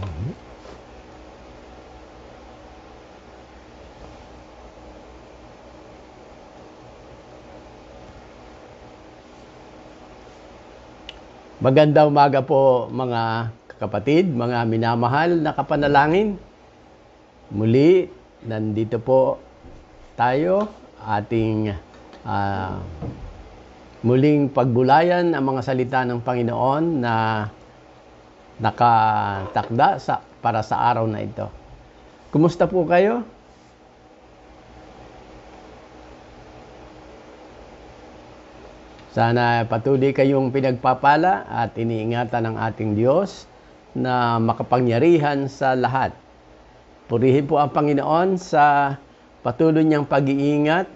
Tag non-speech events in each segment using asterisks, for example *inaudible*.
Mhm. Maganda umaga po mga kapatid, mga minamahal na kapanalangin. Muli, nandito po tayo ating uh, muling pagbulayan ang mga salita ng Panginoon na nakatakda sa, para sa araw na ito. Kumusta po kayo? Sana patuloy kayong pinagpapala at iniingatan ng ating Diyos na makapangyarihan sa lahat. Purihin po ang Panginoon sa patuloy niyang pag-iingat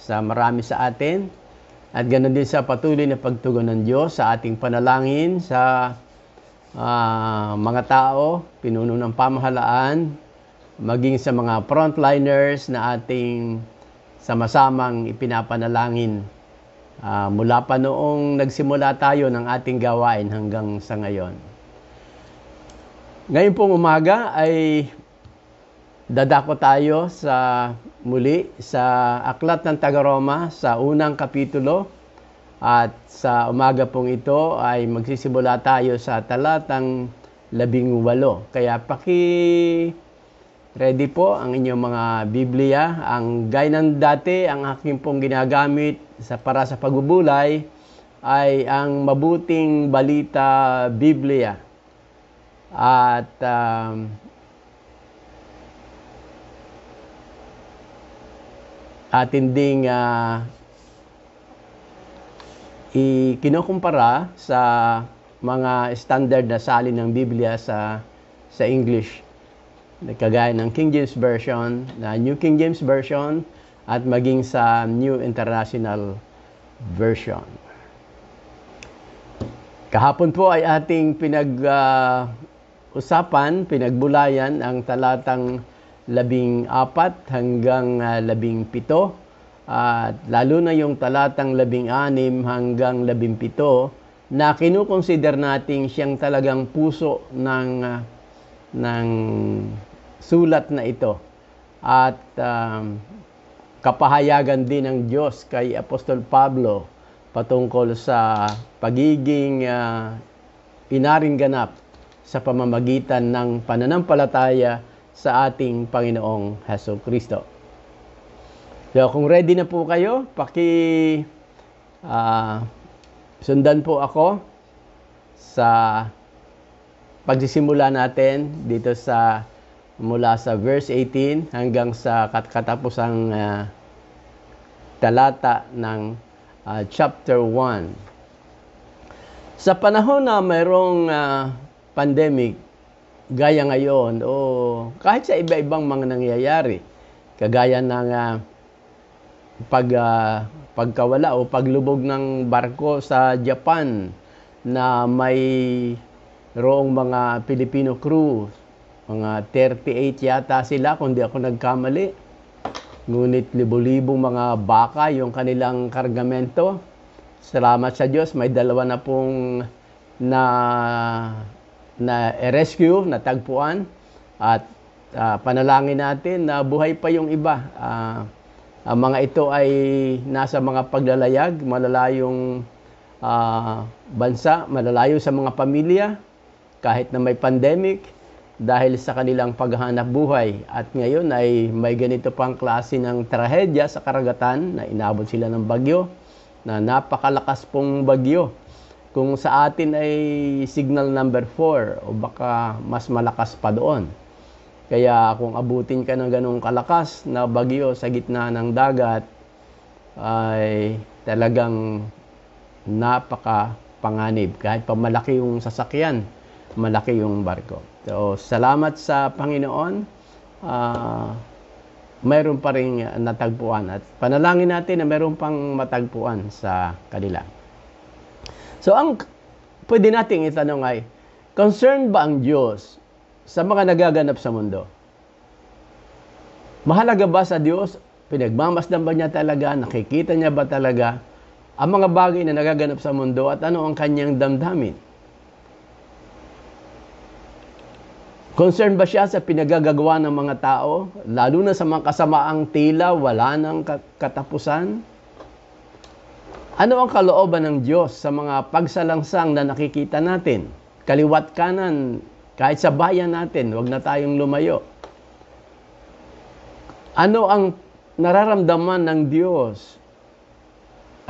sa marami sa atin at ganoon din sa patuloy na pagtugon ng Diyos sa ating panalangin sa uh, mga tao, pinuno ng pamahalaan, maging sa mga frontliners na ating sama-samang ipinapanalangin uh, mula pa noong nagsimula tayo ng ating gawain hanggang sa ngayon. Ngayon pong umaga ay dadako tayo sa muli sa Aklat ng Tagaroma sa unang kapitulo at sa umaga pong ito ay magsisimula tayo sa talatang labing walo. Kaya paki ready po ang inyong mga Biblia. Ang gaya ng dati, ang aking pong ginagamit sa para sa pagbubulay ay ang mabuting balita Biblia. At um, atin ding uh, ikinukumpara sa mga standard na salin ng Biblia sa sa English. Kagaya ng King James Version, na New King James Version, at maging sa New International Version. Kahapon po ay ating pinag-usapan, ah, uh, pinagbulayan ang talatang labing apat hanggang uh, pito at lalo na yung talatang 16 hanggang 17 na kinukonsider nating siyang talagang puso ng uh, ng sulat na ito. At um, kapahayagan din ng Diyos kay Apostol Pablo patungkol sa pagiging uh, ah, ganap sa pamamagitan ng pananampalataya sa ating Panginoong Heso Kristo. So, kung ready na po kayo, paki uh, sundan po ako sa pagsisimula natin dito sa mula sa verse 18 hanggang sa kat katapusang uh, talata ng uh, chapter 1. Sa panahon na mayroong uh, pandemic gaya ngayon o kahit sa iba-ibang mga nangyayari kagaya ng uh, pag uh, pagkawala o paglubog ng barko sa Japan na may roong mga Pilipino crew mga 38 yata sila kung di ako nagkamali ngunit libo-libong mga baka yung kanilang kargamento salamat sa Diyos may dalawa na pong na na rescue natagpuan at uh, panalangin natin na buhay pa yung iba uh, ang mga ito ay nasa mga paglalayag, malalayong uh, bansa, malalayo sa mga pamilya, kahit na may pandemic, dahil sa kanilang paghahanap buhay. At ngayon ay may ganito pang klase ng trahedya sa karagatan na inabot sila ng bagyo, na napakalakas pong bagyo. Kung sa atin ay signal number 4 o baka mas malakas pa doon. Kaya kung abutin ka ng ganong kalakas na bagyo sa gitna ng dagat, ay talagang napaka panganib. Kahit pamalaki yung sasakyan, malaki yung barko. So, salamat sa Panginoon. Uh, mayroon pa rin natagpuan at panalangin natin na mayroon pang matagpuan sa kanila. So ang pwede nating itanong ay, concerned ba ang Diyos sa mga nagaganap sa mundo. Mahalaga ba sa Diyos? Pinagmamasdan ba niya talaga? Nakikita niya ba talaga ang mga bagay na nagaganap sa mundo at ano ang kanyang damdamin? Concerned ba siya sa pinagagagawa ng mga tao, lalo na sa mga kasamaang tila, wala nang katapusan? Ano ang kalooban ng Diyos sa mga pagsalangsang na nakikita natin? Kaliwat kanan kahit sa bayan natin, wag na tayong lumayo. Ano ang nararamdaman ng Diyos?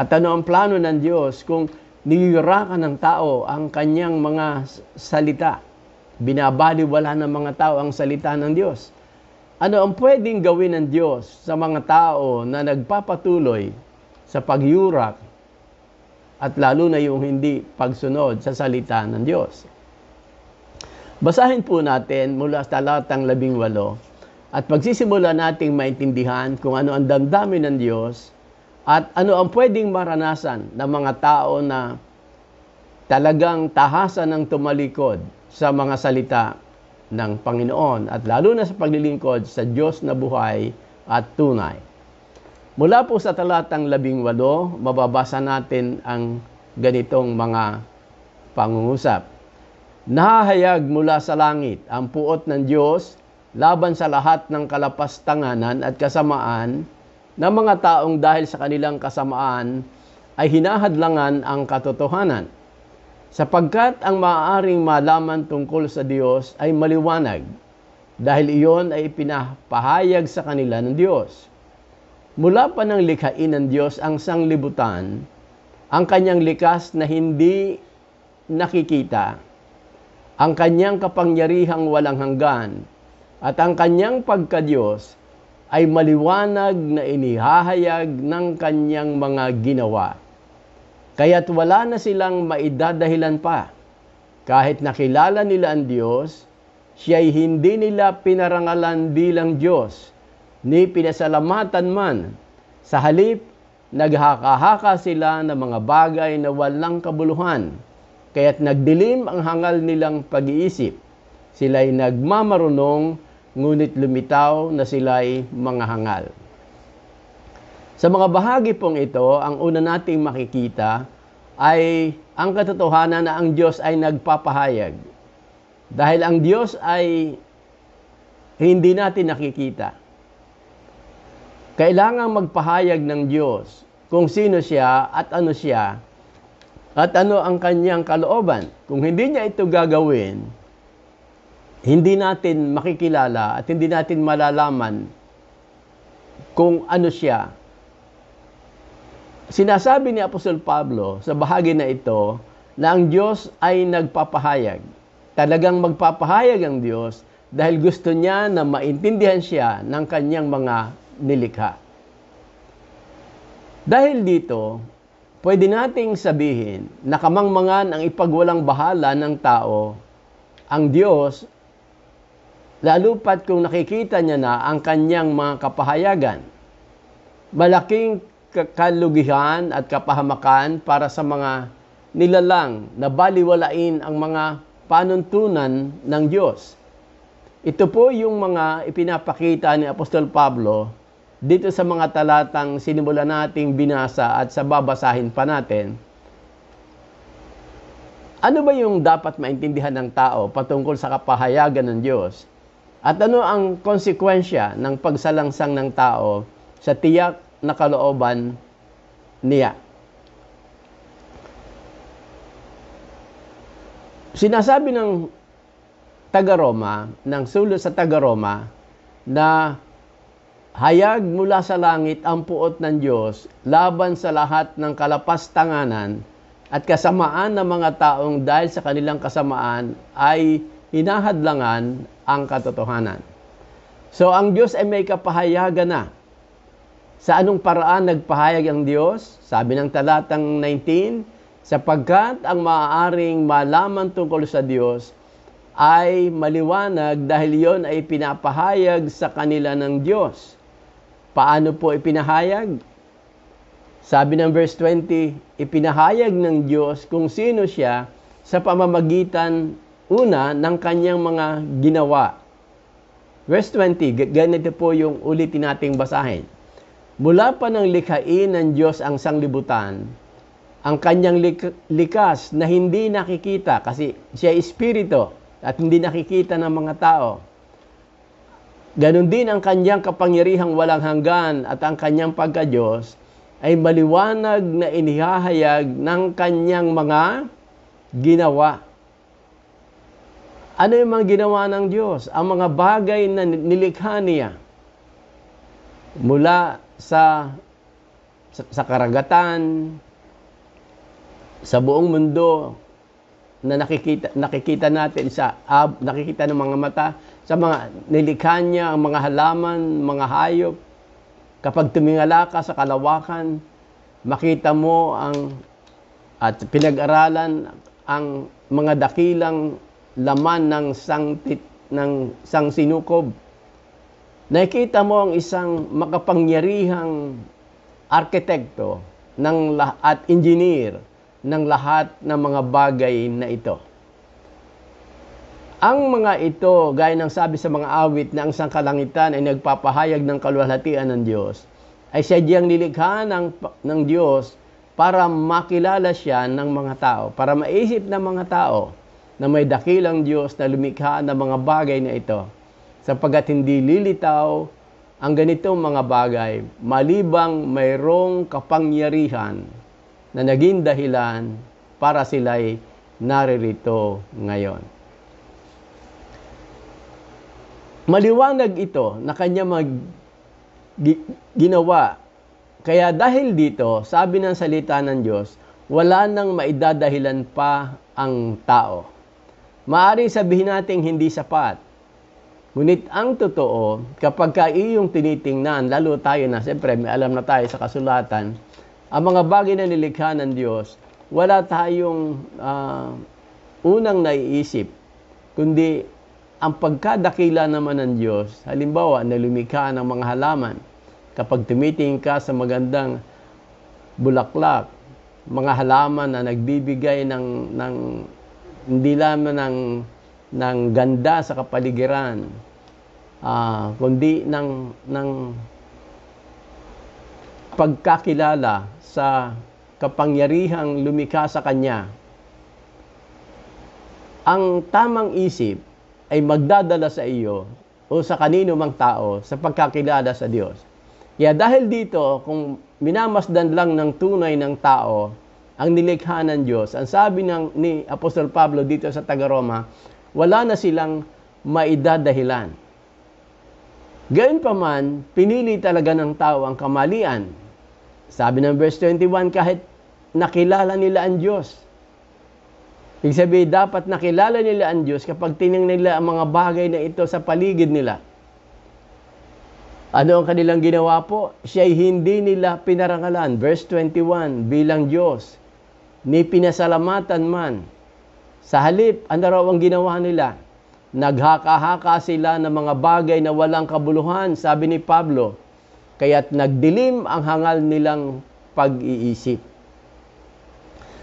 At ano ang plano ng Diyos kung niyurakan ng tao ang kanyang mga salita? Binabaliwala ng mga tao ang salita ng Diyos. Ano ang pwedeng gawin ng Diyos sa mga tao na nagpapatuloy sa pagyurak at lalo na yung hindi pagsunod sa salita ng Diyos? Basahin po natin mula sa talatang 18 at magsisimula nating maintindihan kung ano ang damdamin ng Diyos at ano ang pwedeng maranasan ng mga tao na talagang tahasan ng tumalikod sa mga salita ng Panginoon at lalo na sa paglilingkod sa Diyos na buhay at tunay. Mula po sa talatang 18, mababasa natin ang ganitong mga pangungusap. Nahahayag mula sa langit ang puot ng Diyos laban sa lahat ng kalapastanganan at kasamaan ng mga taong dahil sa kanilang kasamaan ay hinahadlangan ang katotohanan. Sapagkat ang maaaring malaman tungkol sa Diyos ay maliwanag dahil iyon ay pinapahayag sa kanila ng Diyos. Mula pa ng likhain ng Diyos ang sanglibutan, ang kanyang likas na hindi nakikita ang kanyang kapangyarihang walang hanggan at ang kanyang pagkadiyos ay maliwanag na inihahayag ng kanyang mga ginawa. Kaya't wala na silang maidadahilan pa. Kahit nakilala nila ang Diyos, siya'y hindi nila pinarangalan bilang Diyos, ni pinasalamatan man. Sa halip, naghakahaka sila ng mga bagay na walang kabuluhan Kaya't nagdilim ang hangal nilang pag-iisip. Sila'y nagmamarunong, ngunit lumitaw na sila'y mga hangal. Sa mga bahagi pong ito, ang una nating makikita ay ang katotohanan na ang Diyos ay nagpapahayag. Dahil ang Diyos ay hindi natin nakikita. Kailangan magpahayag ng Diyos kung sino siya at ano siya at ano ang kanyang kalooban. Kung hindi niya ito gagawin, hindi natin makikilala at hindi natin malalaman kung ano siya. Sinasabi ni Apostol Pablo sa bahagi na ito na ang Diyos ay nagpapahayag. Talagang magpapahayag ang Diyos dahil gusto niya na maintindihan siya ng kanyang mga nilikha. Dahil dito, pwede nating sabihin na kamangmangan ang ipagwalang bahala ng tao, ang Diyos, lalo pat kung nakikita niya na ang kanyang mga kapahayagan. Malaking kalugihan at kapahamakan para sa mga nilalang na baliwalain ang mga panuntunan ng Diyos. Ito po yung mga ipinapakita ni Apostol Pablo dito sa mga talatang sinimula nating binasa at sa babasahin pa natin, ano ba yung dapat maintindihan ng tao patungkol sa kapahayagan ng Diyos? At ano ang konsekwensya ng pagsalangsang ng tao sa tiyak na kalooban niya? Sinasabi ng taga-Roma, ng sulo sa taga-Roma, na Hayag mula sa langit ang puot ng Diyos laban sa lahat ng kalapastanganan at kasamaan ng mga taong dahil sa kanilang kasamaan ay hinahadlangan ang katotohanan. So ang Diyos ay may kapahayagan na. Sa anong paraan nagpahayag ang Diyos? Sabi ng talatang 19, sapagkat ang maaaring malaman tungkol sa Diyos ay maliwanag dahil yon ay pinapahayag sa kanila ng Diyos. Paano po ipinahayag? Sabi ng verse 20, ipinahayag ng Diyos kung sino siya sa pamamagitan una ng kanyang mga ginawa. Verse 20, ganito po yung ulitin nating basahin. Mula pa ng likhain ng Diyos ang sanglibutan, ang kanyang lik- likas na hindi nakikita kasi siya espirito at hindi nakikita ng mga tao Ganon din ang kanyang kapangyarihang walang hanggan at ang kanyang pagka-Diyos ay maliwanag na inihahayag ng kanyang mga ginawa. Ano yung mga ginawa ng Diyos? Ang mga bagay na nilikha niya mula sa sa, sa karagatan, sa buong mundo na nakikita nakikita natin sa ab, nakikita ng mga mata sa mga nilikha niya ang mga halaman, mga hayop. Kapag tumingala ka sa kalawakan, makita mo ang at pinag-aralan ang mga dakilang laman ng sangtit ng sang sinukob. Nakikita mo ang isang makapangyarihang arkitekto ng lahat, at engineer ng lahat ng mga bagay na ito. Ang mga ito, gaya ng sabi sa mga awit na ang sangkalangitan ay nagpapahayag ng kaluwalhatian ng Diyos, ay siya sadyang nilikha ng, ng Diyos para makilala siya ng mga tao, para maisip ng mga tao na may dakilang Diyos na lumikha ng mga bagay na ito, sapagat hindi lilitaw ang ganitong mga bagay malibang mayroong kapangyarihan na naging dahilan para sila'y naririto ngayon. Maliwanag ito na kanya mag ginawa. Kaya dahil dito, sabi ng salita ng Diyos, wala nang maidadahilan pa ang tao. Maaring sabihin nating hindi sapat. Ngunit ang totoo, kapag ka iyong tinitingnan, lalo tayo na, siyempre may alam na tayo sa kasulatan, ang mga bagay na nilikha ng Diyos, wala tayong uh, unang naiisip, kundi ang pagkadakila naman ng Diyos, halimbawa na lumikha ng mga halaman, kapag tumitingin ka sa magandang bulaklak, mga halaman na nagbibigay ng, ng hindi lamang ng, ng ganda sa kapaligiran, uh, kundi ng, ng pagkakilala sa kapangyarihang lumikha sa Kanya. Ang tamang isip ay magdadala sa iyo o sa kanino mang tao sa pagkakilala sa Diyos. Kaya dahil dito, kung minamasdan lang ng tunay ng tao ang nilikha ng Diyos, ang sabi ng, ni Apostol Pablo dito sa Taga-Roma, wala na silang maidadahilan. Gayunpaman, pinili talaga ng tao ang kamalian. Sabi ng verse 21, kahit nakilala nila ang Diyos, Ibig sabihin, dapat nakilala nila ang Diyos kapag tinang nila ang mga bagay na ito sa paligid nila. Ano ang kanilang ginawa po? Siya'y hindi nila pinarangalan. Verse 21, bilang Diyos, ni pinasalamatan man. Sa halip, ano raw ang ginawa nila? Naghaka-haka sila ng mga bagay na walang kabuluhan, sabi ni Pablo. Kaya't nagdilim ang hangal nilang pag-iisip.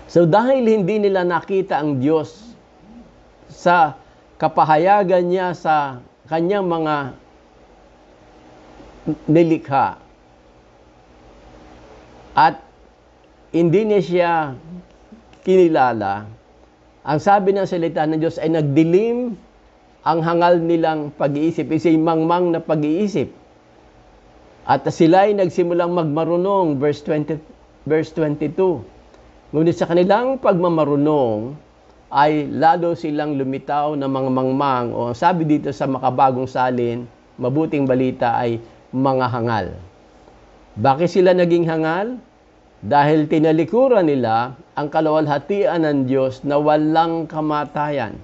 So dahil hindi nila nakita ang Diyos sa kapahayagan niya sa kanyang mga nilikha at hindi niya siya kinilala, ang sabi ng salita ng Diyos ay nagdilim ang hangal nilang pag-iisip, isang mangmang na pag-iisip. At sila ay nagsimulang magmarunong, verse, 20, verse 22. Ngunit sa kanilang pagmamarunong, ay lalo silang lumitaw ng mga mangmang o ang sabi dito sa makabagong salin, mabuting balita ay mga hangal. Bakit sila naging hangal? Dahil tinalikuran nila ang kalawalhatian ng Diyos na walang kamatayan.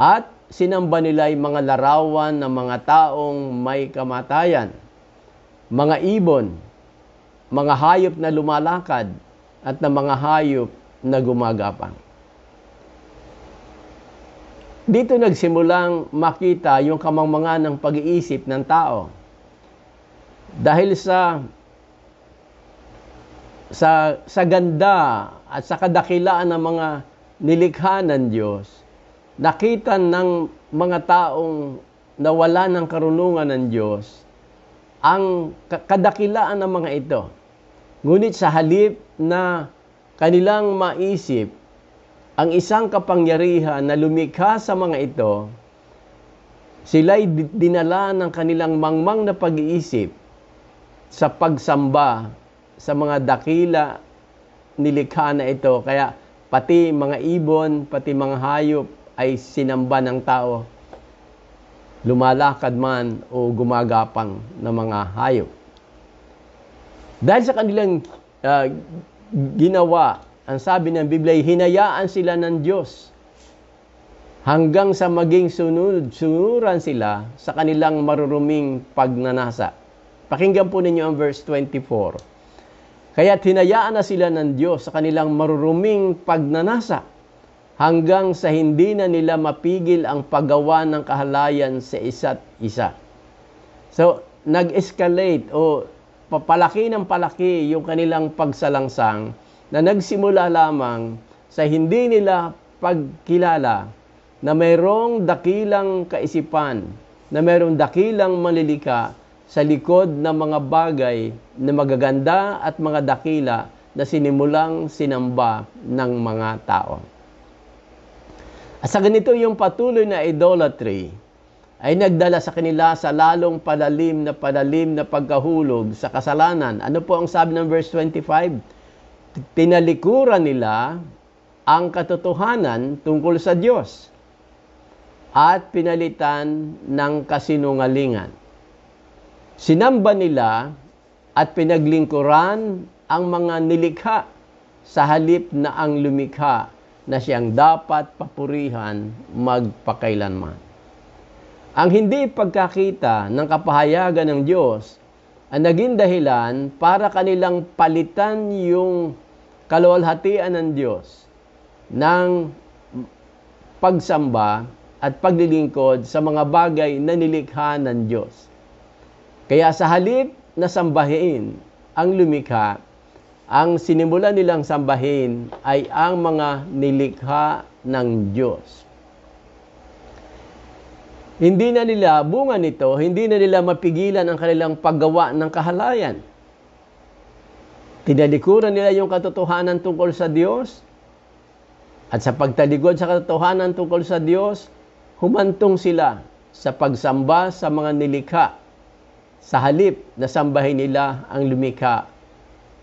At sinamba nila ay mga larawan ng mga taong may kamatayan, mga ibon, mga hayop na lumalakad, at ng mga hayop na gumagapang. Dito nagsimulang makita yung kamangmangan ng pag-iisip ng tao. Dahil sa sa sa ganda at sa kadakilaan ng mga nilikha ng Diyos, nakita ng mga taong nawala ng karunungan ng Diyos ang kadakilaan ng mga ito. Ngunit sa halip na kanilang maisip ang isang kapangyarihan na lumikha sa mga ito, sila'y dinala ng kanilang mangmang na pag-iisip sa pagsamba sa mga dakila nilikha na ito. Kaya pati mga ibon, pati mga hayop ay sinamba ng tao. Lumalakad man o gumagapang ng mga hayop. Dahil sa kanilang uh, ginawa, ang sabi ng Biblia, hinayaan sila ng Diyos hanggang sa maging sunod, sunuran sila sa kanilang maruruming pagnanasa. Pakinggan po ninyo ang verse 24. Kaya tinayaan na sila ng Diyos sa kanilang maruruming pagnanasa hanggang sa hindi na nila mapigil ang paggawa ng kahalayan sa isa't isa. So, nag-escalate o papalaki ng palaki yung kanilang pagsalangsang na nagsimula lamang sa hindi nila pagkilala na mayroong dakilang kaisipan, na mayroong dakilang manlilika sa likod ng mga bagay na magaganda at mga dakila na sinimulang sinamba ng mga tao. At sa ganito yung patuloy na idolatry, ay nagdala sa kanila sa lalong palalim na palalim na pagkahulog sa kasalanan. Ano po ang sabi ng verse 25? Tinalikuran nila ang katotohanan tungkol sa Diyos at pinalitan ng kasinungalingan. Sinamba nila at pinaglingkuran ang mga nilikha sa halip na ang lumikha na siyang dapat papurihan magpakailanman. Ang hindi pagkakita ng kapahayagan ng Diyos ang naging dahilan para kanilang palitan yung kaluwalhatian ng Diyos ng pagsamba at paglilingkod sa mga bagay na nilikha ng Diyos. Kaya sa halip na sambahin ang lumikha, ang sinimula nilang sambahin ay ang mga nilikha ng Diyos. Hindi na nila bunga nito, hindi na nila mapigilan ang kanilang paggawa ng kahalayan. Tinadikuran nila yung katotohanan tungkol sa Diyos. At sa pagtaligod sa katotohanan tungkol sa Diyos, humantong sila sa pagsamba sa mga nilikha. Sa halip na sambahin nila ang lumikha,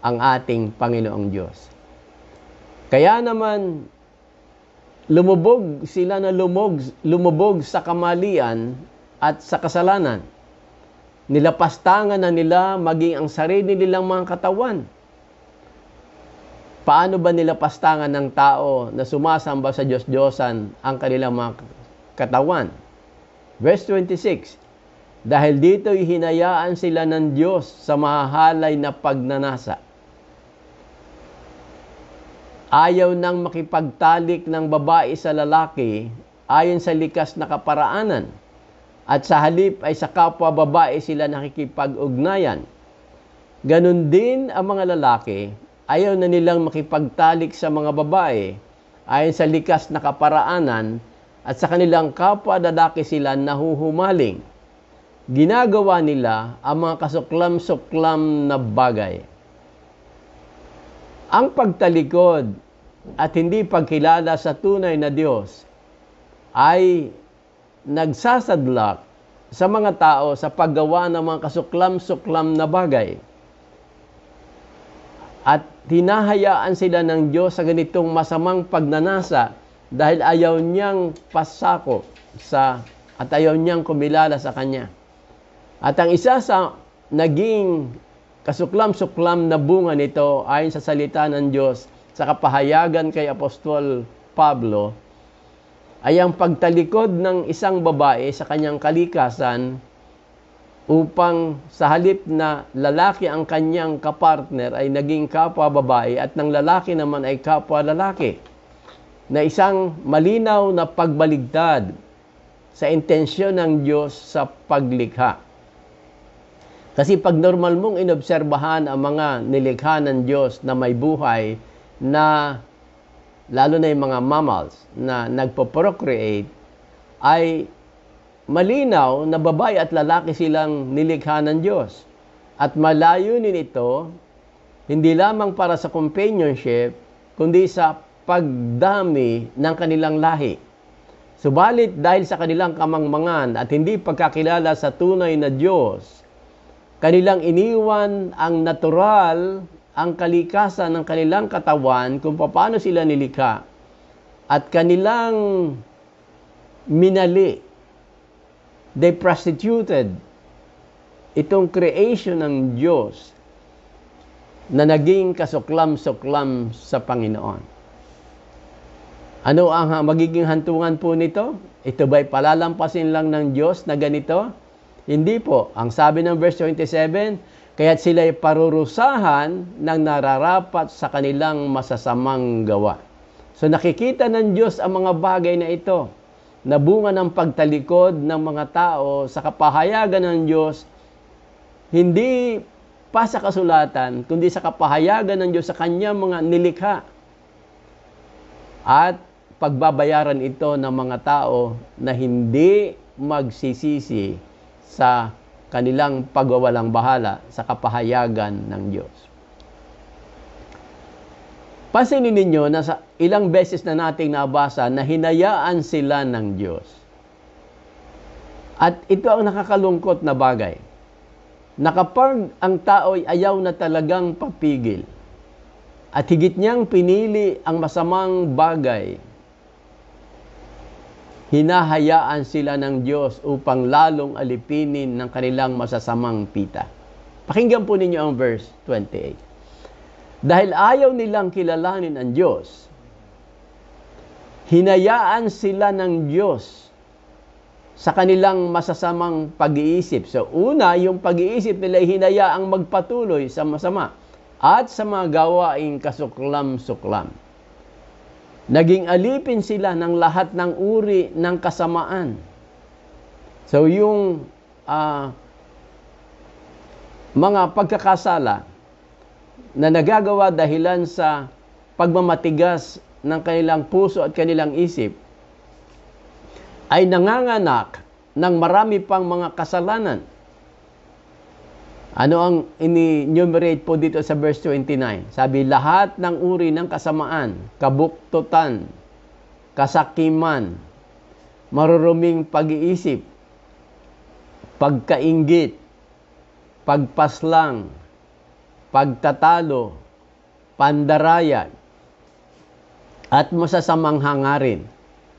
ang ating Panginoong Diyos. Kaya naman lumubog sila na lumog, lumubog sa kamalian at sa kasalanan. Nilapastangan na nila maging ang sarili nilang mga katawan. Paano ba nilapastangan ng tao na sumasamba sa Diyos-Diyosan ang kanilang mga katawan? Verse 26, Dahil dito'y hinayaan sila ng Diyos sa mahahalay na pagnanasa Ayaw nang makipagtalik ng babae sa lalaki ayon sa likas na kaparaanan at sa halip ay sa kapwa babae sila nakikipag-ugnayan. Ganon din ang mga lalaki, ayaw na nilang makipagtalik sa mga babae ayon sa likas na kaparaanan at sa kanilang kapwa lalaki sila nahuhumaling. Ginagawa nila ang mga kasuklam-suklam na bagay. Ang pagtalikod at hindi pagkilala sa tunay na Diyos ay nagsasadlak sa mga tao sa paggawa ng mga kasuklam-suklam na bagay. At hinahayaan sila ng Diyos sa ganitong masamang pagnanasa dahil ayaw niyang pasako sa at ayaw niyang kumilala sa Kanya. At ang isa sa naging kasuklam-suklam na bunga nito ayon sa salita ng Diyos sa kapahayagan kay Apostol Pablo ay ang pagtalikod ng isang babae sa kanyang kalikasan upang sa halip na lalaki ang kanyang kapartner ay naging kapwa babae at ng lalaki naman ay kapwa lalaki na isang malinaw na pagbaligtad sa intensyon ng Diyos sa paglikha. Kasi pag normal mong inobserbahan ang mga nilikha ng Diyos na may buhay na lalo na yung mga mammals na nagpo-procreate ay malinaw na babae at lalaki silang nilikha ng Diyos. At malayo nito hindi lamang para sa companionship kundi sa pagdami ng kanilang lahi. Subalit dahil sa kanilang kamangmangan at hindi pagkakilala sa tunay na Diyos, Kanilang iniwan ang natural, ang kalikasan ng kanilang katawan kung paano sila nilikha at kanilang minali. They prostituted itong creation ng Diyos na naging kasuklam-suklam sa Panginoon. Ano ang magiging hantungan po nito? Ito ba'y palalampasin lang ng Diyos na ganito? Hindi po. Ang sabi ng verse 27, kaya't sila ay parurusahan ng nararapat sa kanilang masasamang gawa. So nakikita ng Diyos ang mga bagay na ito na bunga ng pagtalikod ng mga tao sa kapahayagan ng Diyos hindi pa sa kasulatan, kundi sa kapahayagan ng Diyos sa kanyang mga nilikha. At pagbabayaran ito ng mga tao na hindi magsisisi sa kanilang pagwawalang bahala sa kapahayagan ng Diyos. Pansinin ninyo na sa ilang beses na nating nabasa na hinayaan sila ng Diyos. At ito ang nakakalungkot na bagay. Nakapag ang tao ay ayaw na talagang papigil at higit niyang pinili ang masamang bagay hinahayaan sila ng Diyos upang lalong alipinin ng kanilang masasamang pita. Pakinggan po ninyo ang verse 28. Dahil ayaw nilang kilalanin ang Diyos, hinayaan sila ng Diyos sa kanilang masasamang pag-iisip. So una, yung pag-iisip nila hinayaang magpatuloy sa masama at sa mga gawaing kasuklam-suklam. Naging alipin sila ng lahat ng uri ng kasamaan. So yung uh, mga pagkakasala na nagagawa dahilan sa pagmamatigas ng kanilang puso at kanilang isip ay nanganganak ng marami pang mga kasalanan ano ang ini-numerate po dito sa verse 29? Sabi, lahat ng uri ng kasamaan, kabuktotan, kasakiman, maruruming pag-iisip, pagkaingit, pagpaslang, pagtatalo, pandaraya, at masasamang hangarin.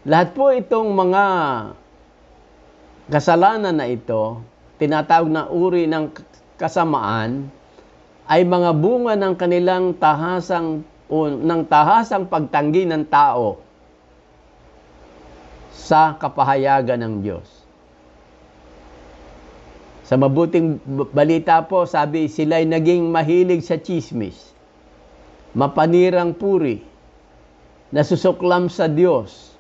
Lahat po itong mga kasalanan na ito, tinatawag na uri ng kasamaan ay mga bunga ng kanilang tahasang o ng tahasang pagtanggi ng tao sa kapahayagan ng Diyos. Sa mabuting balita po, sabi sila'y naging mahilig sa chismis, mapanirang puri, nasusuklam sa Diyos,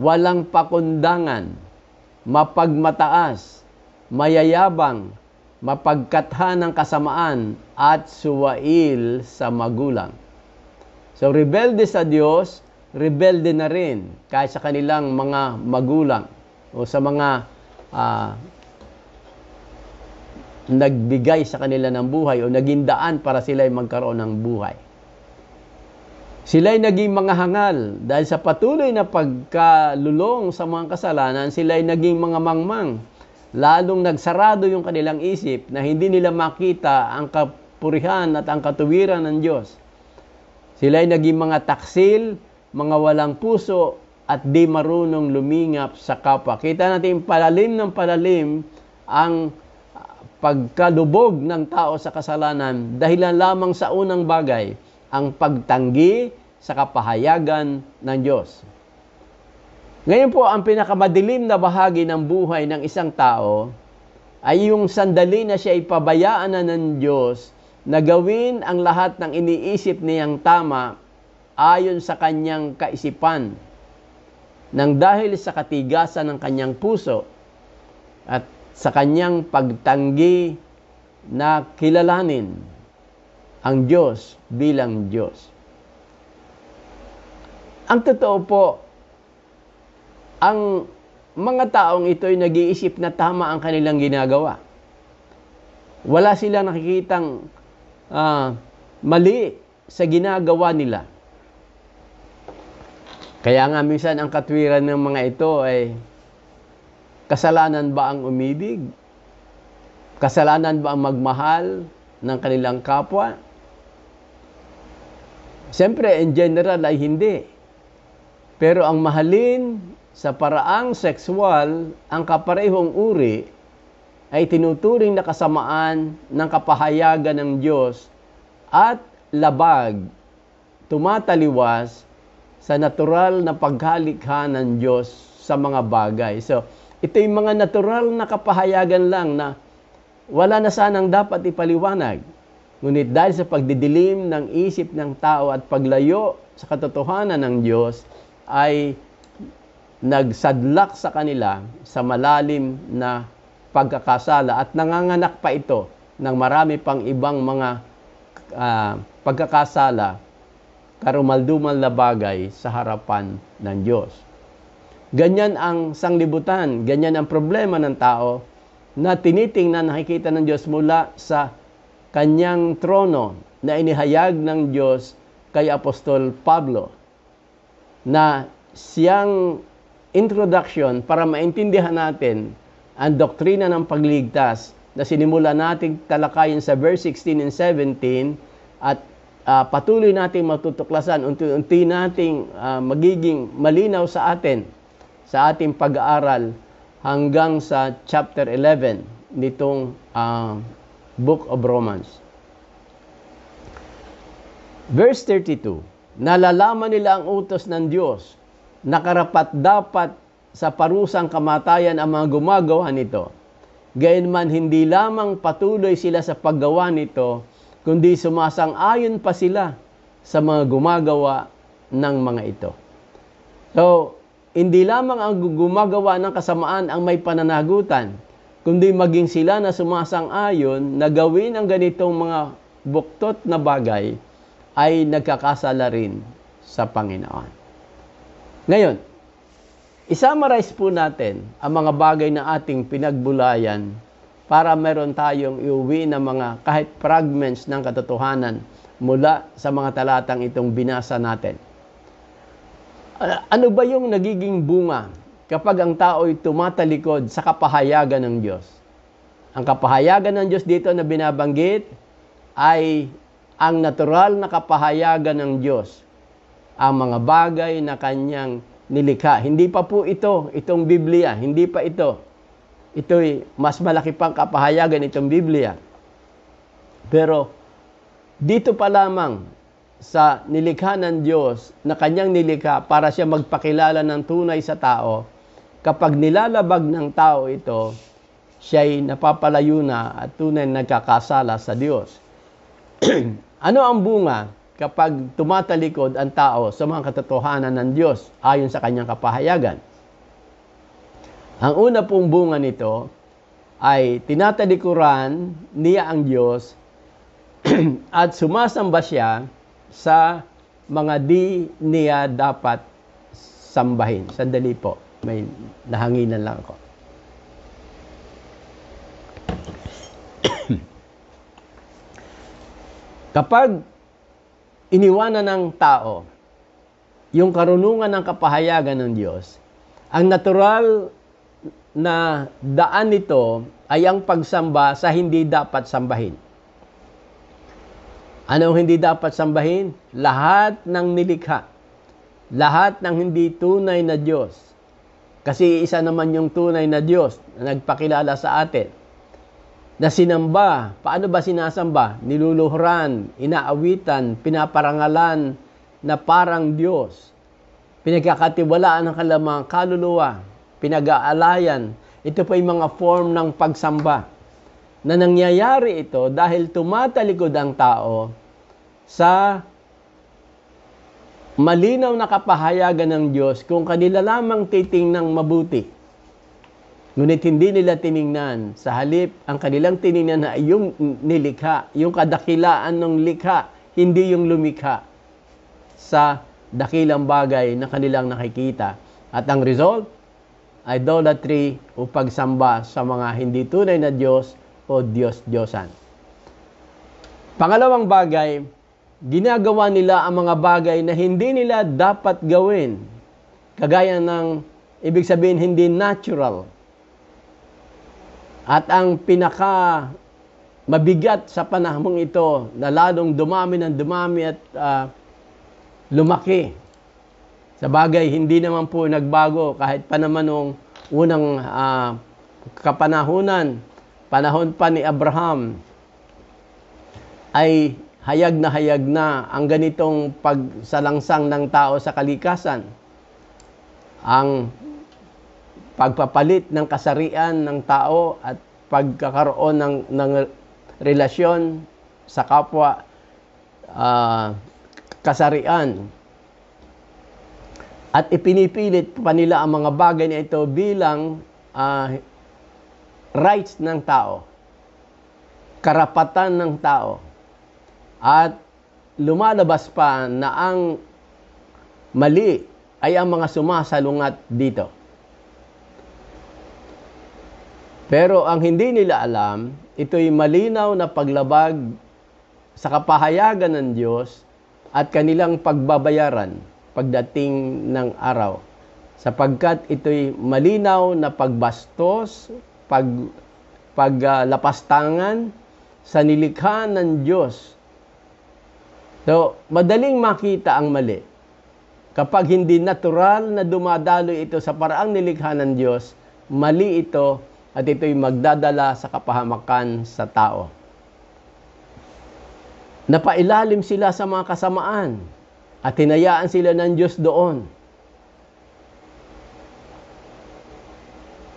walang pakundangan, mapagmataas, mayayabang, mapagkatha ng kasamaan at suwail sa magulang. So rebelde sa Diyos, rebelde na rin kahit sa kanilang mga magulang o sa mga uh, nagbigay sa kanila ng buhay o naging daan para sila ay magkaroon ng buhay. Sila ay naging mga hangal dahil sa patuloy na pagkalulong sa mga kasalanan, sila ay naging mga mangmang lalong nagsarado yung kanilang isip na hindi nila makita ang kapurihan at ang katuwiran ng Diyos. Sila ay naging mga taksil, mga walang puso, at di marunong lumingap sa kapwa. Kita natin palalim ng palalim ang pagkalubog ng tao sa kasalanan dahil lamang sa unang bagay, ang pagtanggi sa kapahayagan ng Diyos. Ngayon po, ang pinakamadilim na bahagi ng buhay ng isang tao ay yung sandali na siya ipabayaan na ng Diyos na gawin ang lahat ng iniisip niyang tama ayon sa kanyang kaisipan nang dahil sa katigasan ng kanyang puso at sa kanyang pagtanggi na kilalanin ang Diyos bilang Diyos. Ang totoo po, ang mga taong ito ay nag-iisip na tama ang kanilang ginagawa. Wala sila nakikitang uh, mali sa ginagawa nila. Kaya nga minsan ang katwiran ng mga ito ay kasalanan ba ang umibig? Kasalanan ba ang magmahal ng kanilang kapwa? Siyempre, in general ay hindi. Pero ang mahalin sa paraang sexual ang kaparehong uri ay tinuturing na kasamaan ng kapahayagan ng Diyos at labag, tumataliwas sa natural na paghalikha ng Diyos sa mga bagay. So, ito yung mga natural na kapahayagan lang na wala na sanang dapat ipaliwanag. Ngunit dahil sa pagdidilim ng isip ng tao at paglayo sa katotohanan ng Diyos, ay nagsadlak sa kanila sa malalim na pagkakasala at nanganganak pa ito ng marami pang ibang mga uh, pagkakasala karumaldumal na bagay sa harapan ng Diyos. Ganyan ang sanglibutan, ganyan ang problema ng tao na tinitingnan na nakikita ng Diyos mula sa kanyang trono na inihayag ng Diyos kay Apostol Pablo na siyang introduction para maintindihan natin ang doktrina ng pagligtas na sinimula nating talakayin sa verse 16 and 17 at uh, patuloy nating matutuklasan, unti-unti nating uh, magiging malinaw sa atin sa ating pag-aaral hanggang sa chapter 11 nitong uh, Book of Romans. Verse 32, nalalaman nila ang utos ng Diyos nakarapat dapat sa parusang kamatayan ang mga gumagawa nito. Gayunman hindi lamang patuloy sila sa paggawa nito, kundi sumasang-ayon pa sila sa mga gumagawa ng mga ito. So, hindi lamang ang gumagawa ng kasamaan ang may pananagutan, kundi maging sila na sumasang-ayon na gawin ang ganitong mga buktot na bagay ay nagkakasala rin sa Panginoon. Ngayon, isummarize po natin ang mga bagay na ating pinagbulayan para meron tayong iuwi na mga kahit fragments ng katotohanan mula sa mga talatang itong binasa natin. Ano ba yung nagiging bunga kapag ang tao ay tumatalikod sa kapahayagan ng Diyos? Ang kapahayagan ng Diyos dito na binabanggit ay ang natural na kapahayagan ng Diyos ang mga bagay na kanyang nilikha. Hindi pa po ito, itong Biblia, hindi pa ito. Ito'y mas malaki pang kapahayagan itong Biblia. Pero dito pa lamang sa nilikha ng Diyos na kanyang nilikha para siya magpakilala ng tunay sa tao, kapag nilalabag ng tao ito, siya'y napapalayo na at tunay nagkakasala sa Diyos. *clears throat* ano ang bunga? kapag tumatalikod ang tao sa mga katotohanan ng Diyos ayon sa kanyang kapahayagan. Ang una pong bunga nito ay tinatalikuran niya ang Diyos *clears throat* at sumasamba siya sa mga di niya dapat sambahin. Sandali po, may nahanginan lang ako. *clears throat* Kapag iniwanan ng tao yung karunungan ng kapahayagan ng Diyos, ang natural na daan nito ay ang pagsamba sa hindi dapat sambahin. Anong hindi dapat sambahin? Lahat ng nilikha. Lahat ng hindi tunay na Diyos. Kasi isa naman yung tunay na Diyos na nagpakilala sa atin na sinamba. Paano ba sinasamba? Niluluhuran, inaawitan, pinaparangalan na parang Diyos. Pinagkakatiwalaan ng kalamang kaluluwa, pinag-aalayan. Ito pa yung mga form ng pagsamba na nangyayari ito dahil tumatalikod ang tao sa malinaw na kapahayagan ng Diyos kung kanila lamang ng mabuti Ngunit hindi nila tiningnan. Sa halip, ang kanilang tiningnan ay yung nilikha, yung kadakilaan ng likha, hindi yung lumikha sa dakilang bagay na kanilang nakikita. At ang result, idolatry o pagsamba sa mga hindi tunay na Diyos o Diyos-Diyosan. Pangalawang bagay, ginagawa nila ang mga bagay na hindi nila dapat gawin. Kagaya ng, ibig sabihin, hindi natural at ang pinaka mabigat sa panahong ito na lalong dumami ng dumami at uh, lumaki. Sa bagay, hindi naman po nagbago kahit pa naman noong unang uh, kapanahunan, panahon pa ni Abraham, ay hayag na hayag na ang ganitong pagsalangsang ng tao sa kalikasan. Ang pagpapalit ng kasarian ng tao at pagkakaroon ng, ng relasyon sa kapwa uh, kasarian. At ipinipilit pa nila ang mga bagay na ito bilang uh, rights ng tao, karapatan ng tao. At lumalabas pa na ang mali ay ang mga sumasalungat dito. Pero ang hindi nila alam, ito'y malinaw na paglabag sa kapahayagan ng Diyos at kanilang pagbabayaran pagdating ng araw. Sapagkat ito'y malinaw na pagbastos, pag, paglapastangan sa nilikha ng Diyos. So, madaling makita ang mali. Kapag hindi natural na dumadalo ito sa paraang nilikha ng Diyos, mali ito at ito'y magdadala sa kapahamakan sa tao. Napailalim sila sa mga kasamaan at hinayaan sila ng Diyos doon.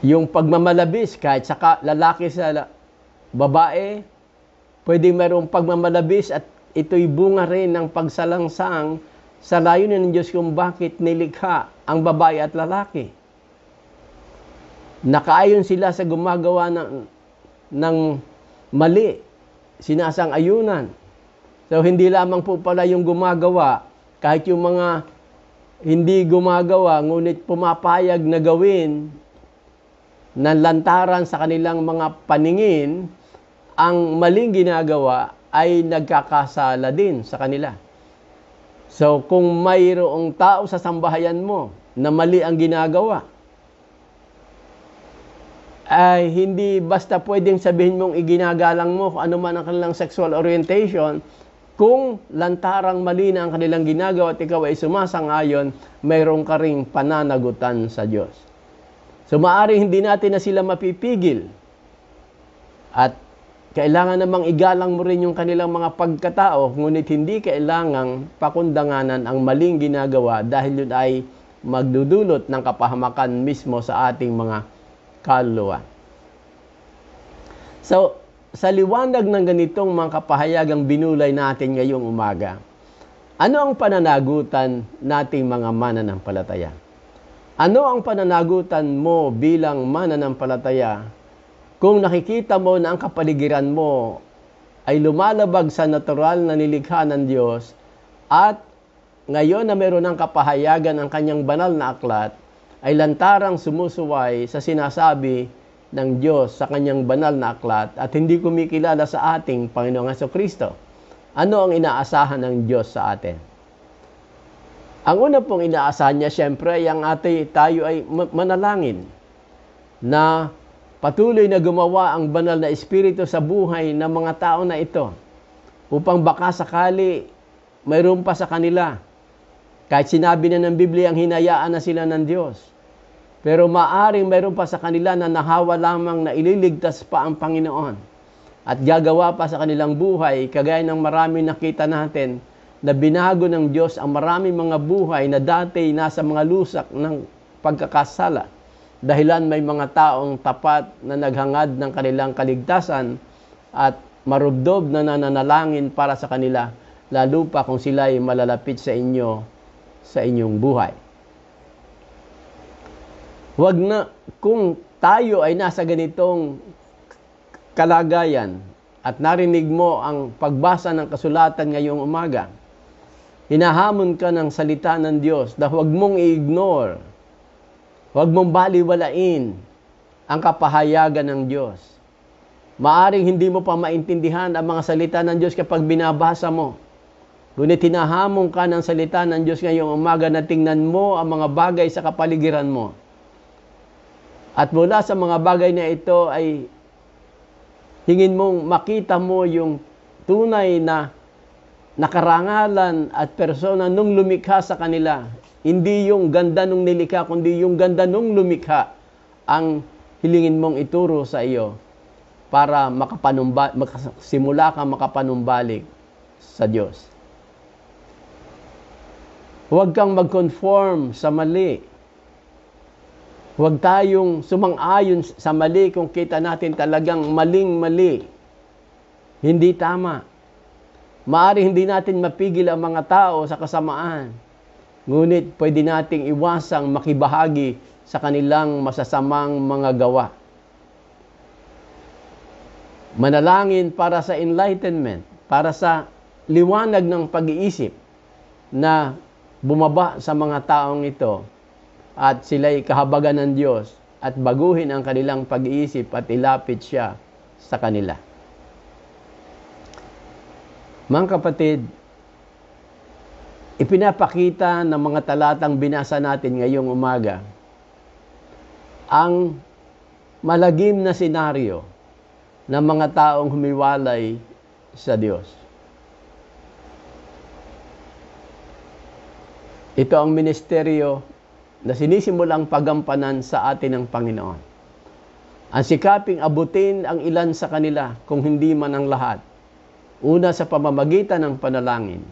Yung pagmamalabis kahit sa lalaki sa babae, pwede mayroong pagmamalabis at ito'y bunga rin ng pagsalangsang sa layunin ng Diyos kung bakit nilikha ang babae at lalaki nakaayon sila sa gumagawa ng, ng mali, sinasang-ayunan. So, hindi lamang po pala yung gumagawa, kahit yung mga hindi gumagawa, ngunit pumapayag na gawin ng lantaran sa kanilang mga paningin, ang maling ginagawa ay nagkakasala din sa kanila. So, kung mayroong tao sa sambahayan mo na mali ang ginagawa, ay hindi basta pwedeng sabihin mong iginagalang mo kung ano man ang kanilang sexual orientation, kung lantarang mali na ang kanilang ginagawa at ikaw ay sumasangayon, mayroon ka ring pananagutan sa Diyos. So maari hindi natin na sila mapipigil. At kailangan namang igalang mo rin yung kanilang mga pagkatao, ngunit hindi kailangang pakundanganan ang maling ginagawa dahil yun ay magdudulot ng kapahamakan mismo sa ating mga kaluluwa. So, sa liwanag ng ganitong mga kapahayagang binulay natin ngayong umaga, ano ang pananagutan nating mga mananampalataya? Ano ang pananagutan mo bilang mananampalataya kung nakikita mo na ang kapaligiran mo ay lumalabag sa natural na nilikha ng Diyos at ngayon na meron ng kapahayagan ang kanyang banal na aklat, ay lantarang sumusuway sa sinasabi ng Diyos sa kanyang banal na aklat at hindi kumikilala sa ating Panginoong Heso Kristo. Ano ang inaasahan ng Diyos sa atin? Ang una pong inaasahan niya, siyempre, ang ate, tayo ay manalangin na patuloy na gumawa ang banal na Espiritu sa buhay ng mga tao na ito upang baka sakali mayroon pa sa kanila kahit sinabi na ng Biblia ang hinayaan na sila ng Diyos. Pero maaring mayroon pa sa kanila na nahawa lamang na ililigtas pa ang Panginoon at gagawa pa sa kanilang buhay kagaya ng marami nakita natin na binago ng Diyos ang marami mga buhay na dati nasa mga lusak ng pagkakasala dahilan may mga taong tapat na naghangad ng kanilang kaligtasan at marubdob na nananalangin para sa kanila lalo pa kung sila ay malalapit sa inyo sa inyong buhay. Wag na kung tayo ay nasa ganitong kalagayan at narinig mo ang pagbasa ng kasulatan ngayong umaga, hinahamon ka ng salita ng Diyos na huwag mong i-ignore, huwag mong baliwalain ang kapahayagan ng Diyos. Maaring hindi mo pa maintindihan ang mga salita ng Diyos kapag binabasa mo. Ngunit tinahamon ka ng salita ng Diyos ngayong umaga na tingnan mo ang mga bagay sa kapaligiran mo. At mula sa mga bagay na ito ay hingin mong makita mo yung tunay na nakarangalan at persona nung lumikha sa kanila. Hindi yung ganda nung nilikha, kundi yung ganda nung lumikha ang hilingin mong ituro sa iyo para makapanumba, makasimula ka makapanumbalik sa Diyos. Huwag kang mag-conform sa mali. Huwag tayong sumang-ayon sa mali kung kita natin talagang maling-mali. Hindi tama. Maari hindi natin mapigil ang mga tao sa kasamaan. Ngunit pwede nating iwasang makibahagi sa kanilang masasamang mga gawa. Manalangin para sa enlightenment, para sa liwanag ng pag-iisip na bumaba sa mga taong ito at sila'y kahabagan ng Diyos at baguhin ang kanilang pag-iisip at ilapit siya sa kanila. Mga kapatid, ipinapakita ng mga talatang binasa natin ngayong umaga ang malagim na senaryo ng mga taong humiwalay sa Diyos. Ito ang ministeryo na sinisimulang pagampanan sa atin ng Panginoon. Ang sikaping abutin ang ilan sa kanila kung hindi man ang lahat. Una sa pamamagitan ng panalangin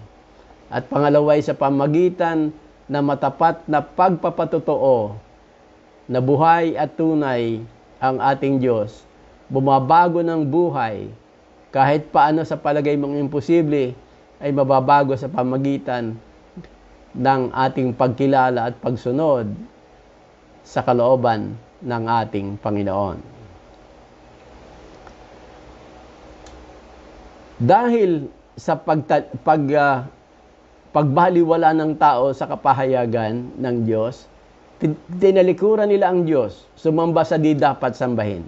at pangalaway sa pamagitan na matapat na pagpapatotoo na buhay at tunay ang ating Diyos, bumabago ng buhay kahit paano sa palagay mong imposible ay mababago sa pamagitan ng ating pagkilala at pagsunod sa kalooban ng ating Panginoon. dahil sa pag, pag uh, pagbaliwala ng tao sa kapahayagan ng Diyos, tinalikuran nila ang Diyos, sumamba sa di dapat sambahin.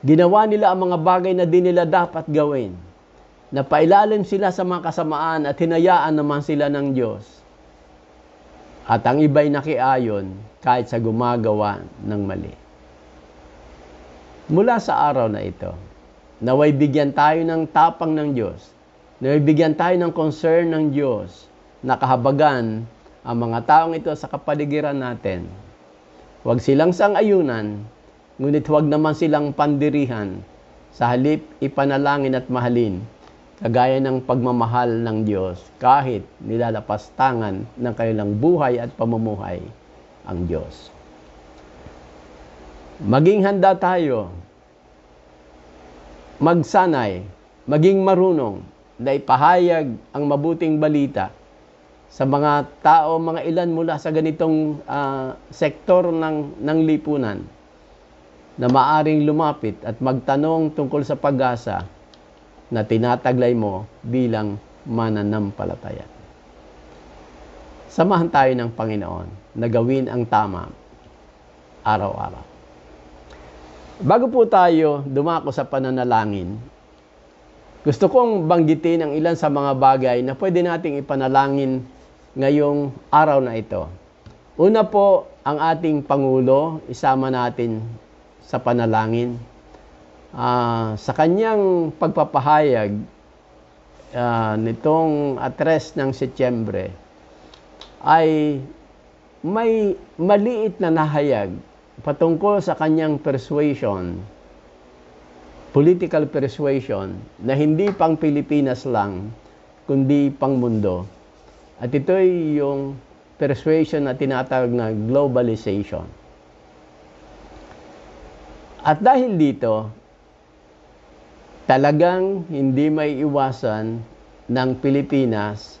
Ginawa nila ang mga bagay na di nila dapat gawin. Napailalim sila sa mga kasamaan at hinayaan naman sila ng Diyos at ang iba'y nakiayon kahit sa gumagawa ng mali. Mula sa araw na ito, naway bigyan tayo ng tapang ng Diyos, naway bigyan tayo ng concern ng Diyos, nakahabagan ang mga taong ito sa kapaligiran natin. Huwag silang sangayunan, ngunit huwag naman silang pandirihan. Sa halip, ipanalangin at mahalin kagaya ng pagmamahal ng Diyos kahit nilalapastangan ng kanilang buhay at pamumuhay ang Diyos. Maging handa tayo, magsanay, maging marunong na ipahayag ang mabuting balita sa mga tao, mga ilan mula sa ganitong uh, sektor ng, ng lipunan na maaring lumapit at magtanong tungkol sa pag-asa na tinataglay mo bilang mananampalataya. Samahan tayo ng Panginoon na gawin ang tama araw-araw. Bago po tayo dumako sa pananalangin, gusto kong banggitin ang ilan sa mga bagay na pwede nating ipanalangin ngayong araw na ito. Una po, ang ating Pangulo, isama natin sa panalangin uh, sa kanyang pagpapahayag uh, nitong atres ng Setyembre ay may maliit na nahayag patungkol sa kanyang persuasion, political persuasion, na hindi pang Pilipinas lang, kundi pang mundo. At ito'y yung persuasion na tinatawag na globalization. At dahil dito, talagang hindi may iwasan ng Pilipinas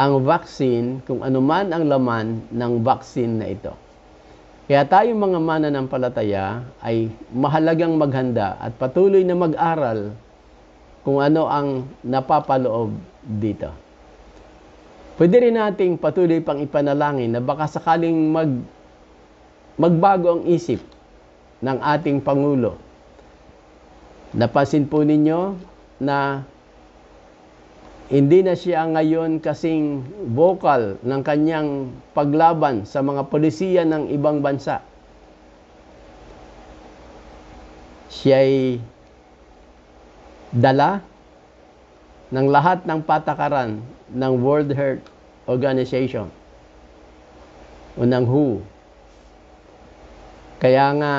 ang vaccine kung anuman ang laman ng vaccine na ito. Kaya tayong mga palataya ay mahalagang maghanda at patuloy na mag-aral kung ano ang napapaloob dito. Pwede rin nating patuloy pang ipanalangin na baka sakaling mag magbago ang isip ng ating Pangulo Napasin po ninyo na hindi na siya ngayon kasing vocal ng kanyang paglaban sa mga polisiya ng ibang bansa. Siya'y dala ng lahat ng patakaran ng World Health Organization o ng WHO. Kaya nga,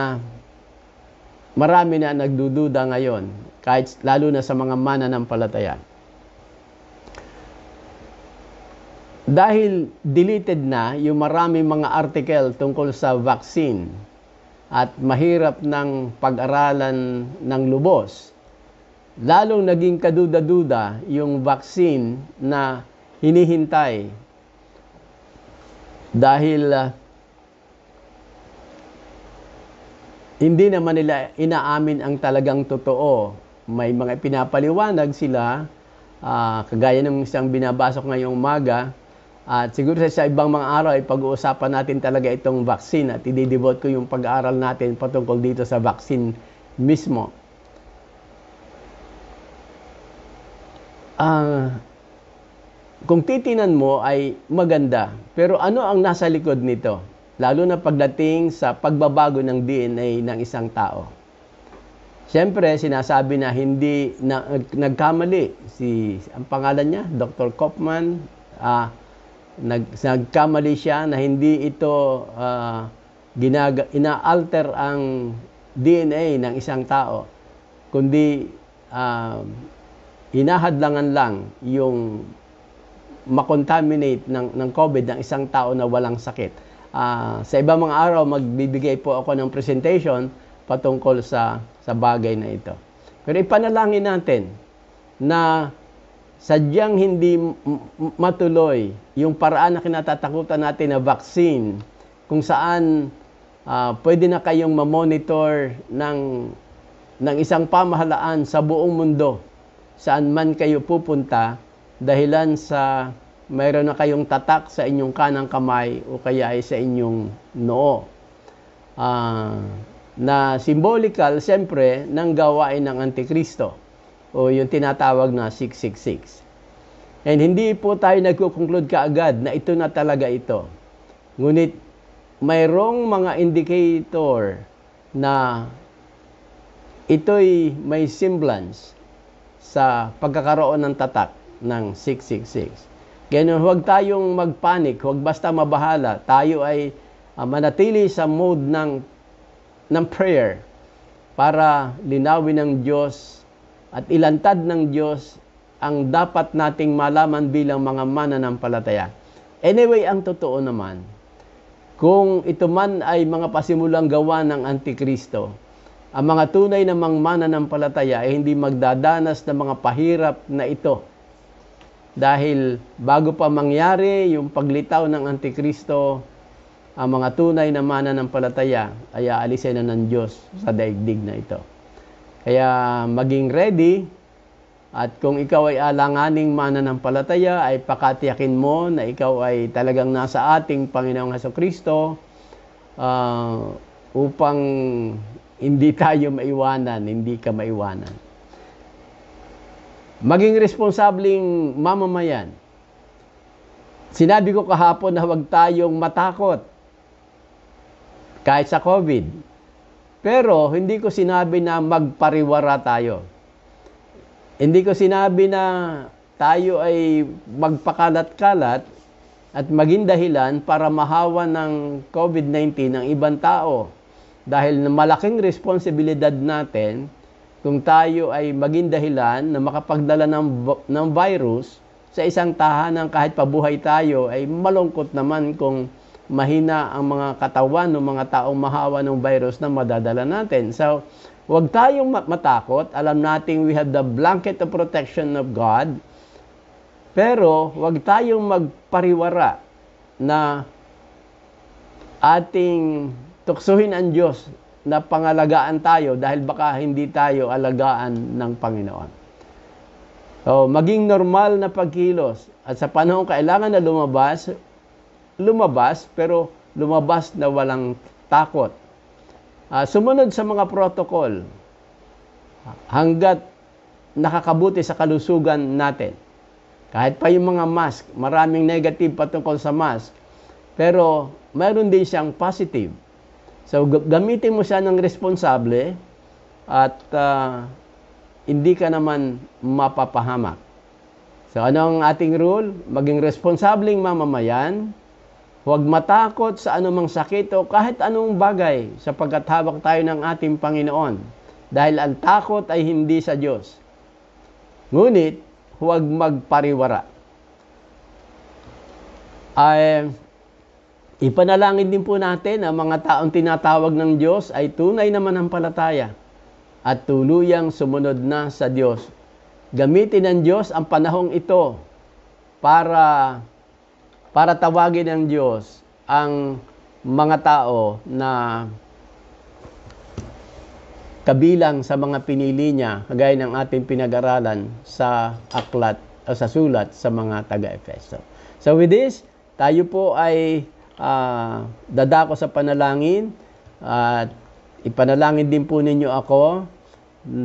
marami na nagdududa ngayon, kahit lalo na sa mga mananampalataya. Dahil deleted na yung marami mga article tungkol sa vaccine at mahirap ng pag-aralan ng lubos, lalong naging kaduda-duda yung vaccine na hinihintay dahil uh, hindi naman nila inaamin ang talagang totoo. May mga pinapaliwanag sila, uh, kagaya ng isang binabasa ko ngayong umaga, at siguro sa, sa ibang mga araw ay pag-uusapan natin talaga itong vaccine at ididevote ko yung pag-aaral natin patungkol dito sa vaccine mismo. Uh, kung titinan mo ay maganda, pero ano ang nasa likod nito? lalo na pagdating sa pagbabago ng DNA ng isang tao. Siyempre, sinasabi na hindi na, nagkamali si ang pangalan niya, Dr. Kopman, ah, nag, nagkamali siya na hindi ito ah, ginag, inaalter ang DNA ng isang tao, kundi ah, inahadlangan lang yung makontaminate ng, ng COVID ng isang tao na walang sakit uh, sa iba mga araw magbibigay po ako ng presentation patungkol sa sa bagay na ito. Pero ipanalangin natin na sadyang hindi matuloy yung paraan na kinatatakutan natin na vaccine kung saan uh, pwede na kayong mamonitor ng ng isang pamahalaan sa buong mundo saan man kayo pupunta dahilan sa mayroon na kayong tatak sa inyong kanang kamay o kaya ay sa inyong noo. Uh, na symbolical, siyempre, ng gawain ng Antikristo o yung tinatawag na 666. And hindi po tayo nagkukonclude kaagad na ito na talaga ito. Ngunit mayroong mga indicator na ito'y may semblance sa pagkakaroon ng tatak ng 666. Kaya huwag tayong magpanik, huwag basta mabahala. Tayo ay uh, manatili sa mode ng, ng prayer para linawin ng Diyos at ilantad ng Diyos ang dapat nating malaman bilang mga mananampalataya. Anyway, ang totoo naman, kung ito man ay mga pasimulang gawa ng Antikristo, ang mga tunay na mga mananampalataya ay hindi magdadanas ng mga pahirap na ito dahil bago pa mangyari yung paglitaw ng Antikristo, ang mga tunay na mana ng palataya ay aalisin na ng Diyos sa daigdig na ito. Kaya maging ready at kung ikaw ay alanganing mana ng palataya, ay pakatiyakin mo na ikaw ay talagang nasa ating Panginoong Heso Kristo uh, ah, upang hindi tayo maiwanan, hindi ka maiwanan. Maging responsabling mamamayan. Sinabi ko kahapon na huwag tayong matakot kahit sa COVID. Pero hindi ko sinabi na magpariwara tayo. Hindi ko sinabi na tayo ay magpakalat-kalat at maging dahilan para mahawa ng COVID-19 ng ibang tao. Dahil malaking responsibilidad natin kung tayo ay maging dahilan na makapagdala ng, ng virus sa isang tahanan kahit pabuhay tayo, ay malungkot naman kung mahina ang mga katawan ng mga taong mahawa ng virus na madadala natin. So, huwag tayong matakot. Alam nating we have the blanket of protection of God. Pero, huwag tayong magpariwara na ating tuksuhin ang Diyos na pangalagaan tayo dahil baka hindi tayo alagaan ng Panginoon. So, maging normal na pagkilos at sa panahon kailangan na lumabas, lumabas pero lumabas na walang takot. Uh, sumunod sa mga protocol hanggat nakakabuti sa kalusugan natin. Kahit pa yung mga mask, maraming negative patungkol sa mask, pero mayroon din siyang positive So gamitin mo siya ng responsable at uh, hindi ka naman mapapahamak. So ano ang ating rule? Maging responsableng mamamayan. Huwag matakot sa anumang sakit o kahit anong bagay sapagkat hawak tayo ng ating Panginoon. Dahil ang takot ay hindi sa Diyos. Ngunit, huwag magpariwara. Ay, Ipanalangin din po natin ang mga taong tinatawag ng Diyos ay tunay na manampalataya at tuluyang sumunod na sa Diyos. Gamitin ng Diyos ang panahong ito para para tawagin ng Diyos ang mga tao na kabilang sa mga pinili niya kagaya ng ating pinag-aralan sa aklat o sa sulat sa mga taga-Efeso. So with this, tayo po ay uh, ah, dadako sa panalangin at uh, ipanalangin din po ninyo ako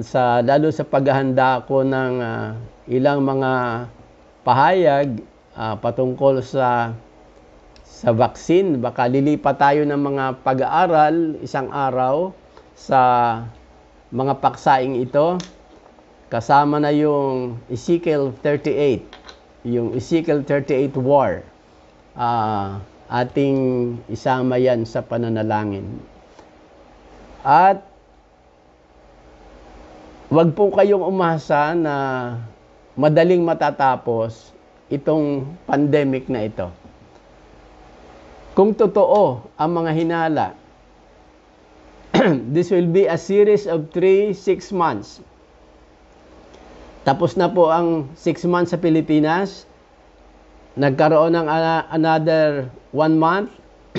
sa lalo sa paghahanda ko ng uh, ilang mga pahayag uh, patungkol sa sa vaccine. Baka lilipat tayo ng mga pag-aaral isang araw sa mga paksaing ito. Kasama na yung Ezekiel 38, yung Ezekiel 38 war. Uh, ating isama yan sa pananalangin. At wag po kayong umasa na madaling matatapos itong pandemic na ito. Kung totoo ang mga hinala, *clears throat* this will be a series of 3, 6 months. Tapos na po ang 6 months sa Pilipinas. Nagkaroon ng another one month. *clears throat*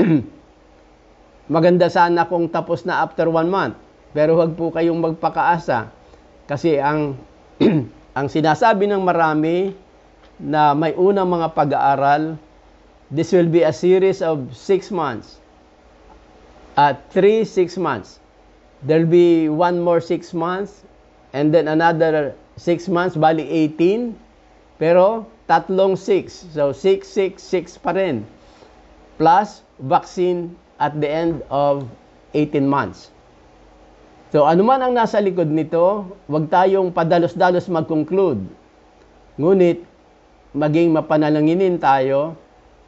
Maganda sana kung tapos na after one month. Pero huwag po kayong magpakaasa. Kasi ang, *clears throat* ang sinasabi ng marami na may unang mga pag-aaral, this will be a series of six months. Uh, three six months. There'll be one more six months and then another six months, bali 18. Pero tatlong six. So, six, six, six pa rin plus vaccine at the end of 18 months. So anuman ang nasa likod nito, huwag tayong padalos-dalos mag-conclude. Ngunit maging mapanalanginin tayo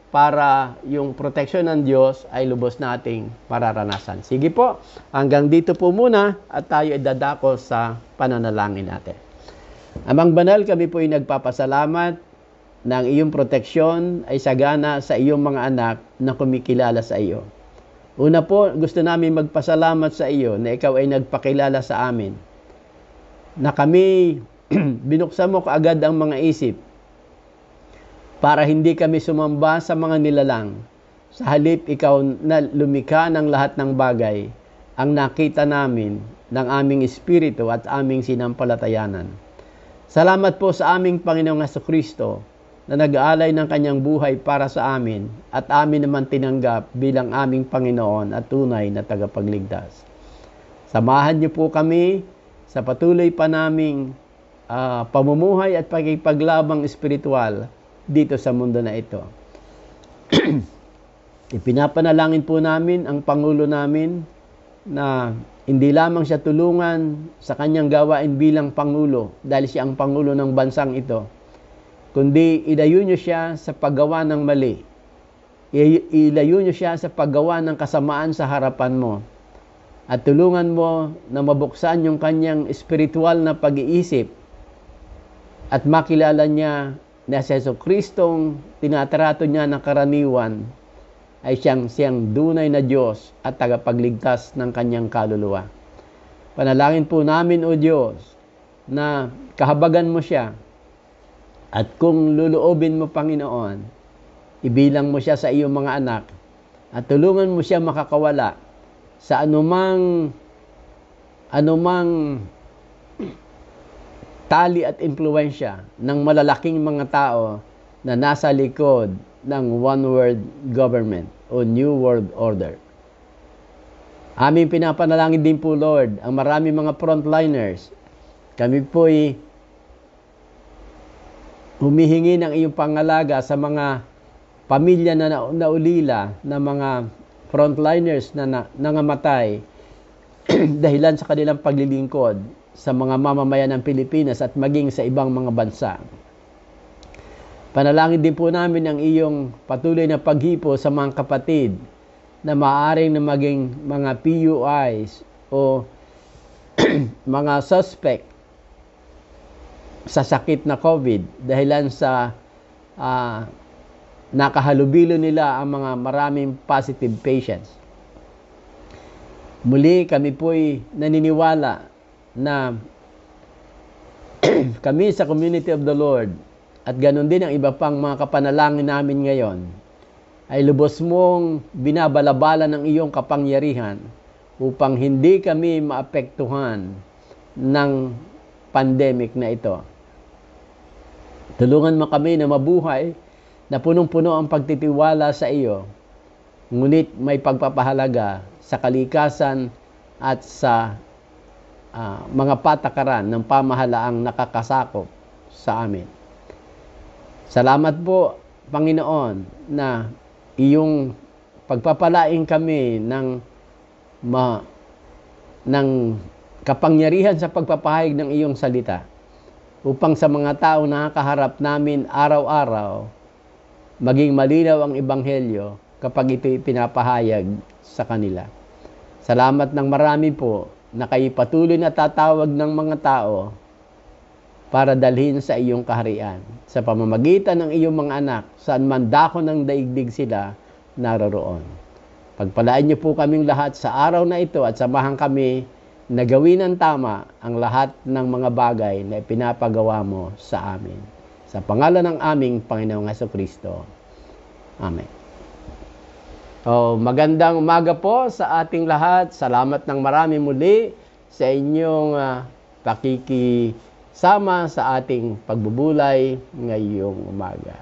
para yung protection ng Diyos ay lubos nating mararanasan. Sige po, hanggang dito po muna at tayo ay dadako sa pananalangin natin. Amang banal, kami po ay nagpapasalamat na ang iyong proteksyon ay sagana sa iyong mga anak na kumikilala sa iyo. Una po, gusto namin magpasalamat sa iyo na ikaw ay nagpakilala sa amin. Na kami, *clears throat* binuksan mo kaagad ang mga isip para hindi kami sumamba sa mga nilalang. Sa halip, ikaw na lumika ng lahat ng bagay ang nakita namin ng aming espiritu at aming sinampalatayanan. Salamat po sa aming Panginoong Kristo na nag-aalay ng kanyang buhay para sa amin at amin naman tinanggap bilang aming Panginoon at tunay na tagapagligtas. Samahan niyo po kami sa patuloy pa naming uh, pamumuhay at pagkipaglabang espiritual dito sa mundo na ito. *clears throat* Ipinapanalangin po namin ang Pangulo namin na hindi lamang siya tulungan sa kanyang gawain bilang Pangulo dahil siya ang Pangulo ng bansang ito kundi ilayo nyo siya sa paggawa ng mali. Ilayo nyo siya sa paggawa ng kasamaan sa harapan mo. At tulungan mo na mabuksan yung kanyang spiritual na pag-iisip at makilala niya na si Yeso Kristong tinatrato niya ng karaniwan ay siyang siyang dunay na Diyos at tagapagligtas ng kanyang kaluluwa. Panalangin po namin, O Diyos, na kahabagan mo siya at kung luluobin mo, Panginoon, ibilang mo siya sa iyong mga anak at tulungan mo siya makakawala sa anumang anumang tali at impluensya ng malalaking mga tao na nasa likod ng one world government o new world order. Aming pinapanalangin din po Lord ang marami mga frontliners. Kami po'y humihingi ng iyong pangalaga sa mga pamilya na naulila na mga frontliners na, na nangamatay *clears throat* dahilan sa kanilang paglilingkod sa mga mamamayan ng Pilipinas at maging sa ibang mga bansa. Panalangin din po namin ang iyong patuloy na paghipo sa mga kapatid na maaring na maging mga PUIs o *clears throat* mga suspect sa sakit na COVID dahilan sa uh, nakahalubilo nila ang mga maraming positive patients. Muli kami po'y naniniwala na *clears throat* kami sa Community of the Lord at ganun din ang iba pang mga kapanalangin namin ngayon ay lubos mong binabalabala ng iyong kapangyarihan upang hindi kami maapektuhan ng pandemic na ito. Tulungan mo kami na mabuhay na punong-puno ang pagtitiwala sa iyo, ngunit may pagpapahalaga sa kalikasan at sa uh, mga patakaran ng pamahalaang nakakasakop sa amin. Salamat po, Panginoon, na iyong pagpapalain kami ng ma, ng kapangyarihan sa pagpapahayag ng iyong salita upang sa mga tao na kaharap namin araw-araw, maging malinaw ang Ebanghelyo kapag ito pinapahayag sa kanila. Salamat ng marami po na kayo patuloy na tatawag ng mga tao para dalhin sa iyong kaharian. Sa pamamagitan ng iyong mga anak, saan man dako ng daigdig sila, naroroon. Pagpalaan niyo po kaming lahat sa araw na ito at samahan kami nagawin gawin ang tama ang lahat ng mga bagay na ipinapagawa mo sa amin. Sa pangalan ng aming Panginoong Heso Kristo. Amen. Oh, magandang umaga po sa ating lahat. Salamat ng marami muli sa inyong uh, pakikisama sa ating pagbubulay ngayong umaga.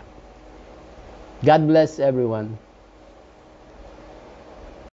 God bless everyone.